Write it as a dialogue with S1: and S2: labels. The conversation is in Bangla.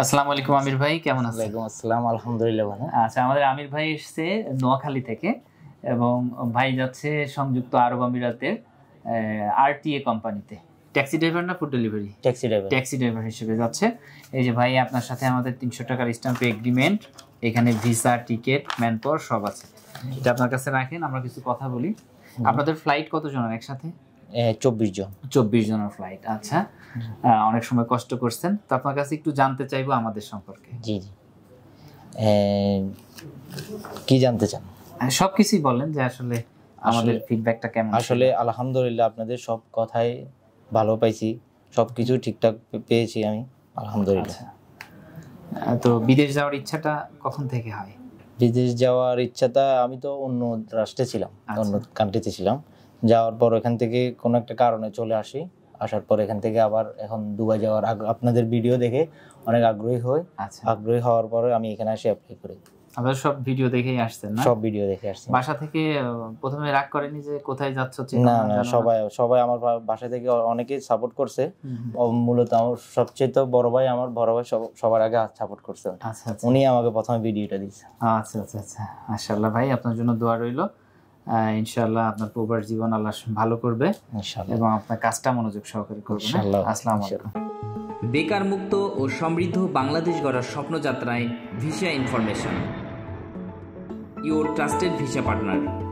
S1: আসসালামু আলাইকুম আমির ভাই কেমন আছেন ওয়ালাইকুম আসসালাম আলহামদুলিল্লাহ ভালো আচ্ছা আমাদের আমির ভাই এসেছে নোয়াখালী থেকে এবং ভাই যাচ্ছে সংযুক্ত আরব আমিরাতের আরটিএ কোম্পানিতে ট্যাক্সি ড্রাইভার না food delivery taxi driver taxi driver হিসেবে যাচ্ছে এই যে ভাই আপনার সাথে আমাদের তিনশো টাকার স্ট্যাম্প এগ্রিমেন্ট এখানে ভিসা টিকিট ম্যানপাওয়ার সব আছে এটা আপনার কাছে রাখেন আমরা কিছু কথা বলি আপনাদের ফ্লাইট কতজন একসাথে চব্বিশ জন চব্বিশ জনের ফ্লাইট আচ্ছা অনেক সময় কষ্ট করছেন তো আপনার কাছে একটু জানতে চাইবো আমাদের সম্পর্কে জি জি কি জানতে চান সব কিছুই বলেন যে আসলে আমাদের ফিডব্যাকটা কেমন আসলে আলহামদুলিল্লাহ আপনাদের সব কথাই ভালো পাইছি সব কিছু ঠিকঠাক পেয়েছি আমি আলহামদুলিল্লাহ আচ্ছা। তো বিদেশ যাওয়ার ইচ্ছাটা কখন থেকে হয় বিদেশ যাওয়ার ইচ্ছাটা আমি তো অন্য রাষ্ট্রে ছিলাম আচ্ছা। অন্য কান্ট্রিতে ছিলাম যাওয়ার পর এখান থেকে কোনো একটা কারণে চলে আসি আসার পর এখান থেকে আবার এখন দুবাই যাওয়ার আপনাদের ভিডিও দেখে অনেক আগ্রহী হই আচ্ছা। আগ্রহী হওয়ার পরে আমি এখানে এসে অ্যাপ্লাই করি আপনারা সব ভিডিও দেখেই আসছেন না সব ভিডিও দেখে আসছেন বাসা থেকে প্রথমে রাগ করেনি যে কোথায় যাচ্ছ না সবাই সবাই আমার বাসা থেকে অনেকেই সাপোর্ট করছে মূলত আমার সবচেয়ে তো বড় ভাই আমার বড় ভাই সবার আগে সাপোর্ট করছে আচ্ছা, আচ্ছা। উনি আমাকে প্রথমে ভিডিওটা দিয়েছে আচ্ছা আচ্ছা আচ্ছা মাশাআল্লাহ ভাই আপনার জন্য দোয়া রইলো ইনশাআল্লাহ আপনার প্রবাস জীবন আল্লাহ ভালো করবে এবং আপনার কাজটা মনোযোগ সহকারে করবেন হ্যাঁ? আসসালাম বেকার মুক্ত ও সমৃদ্ধ বাংলাদেশ গড়ার স্বপ্নযাত্রায় visa information your trusted visa partner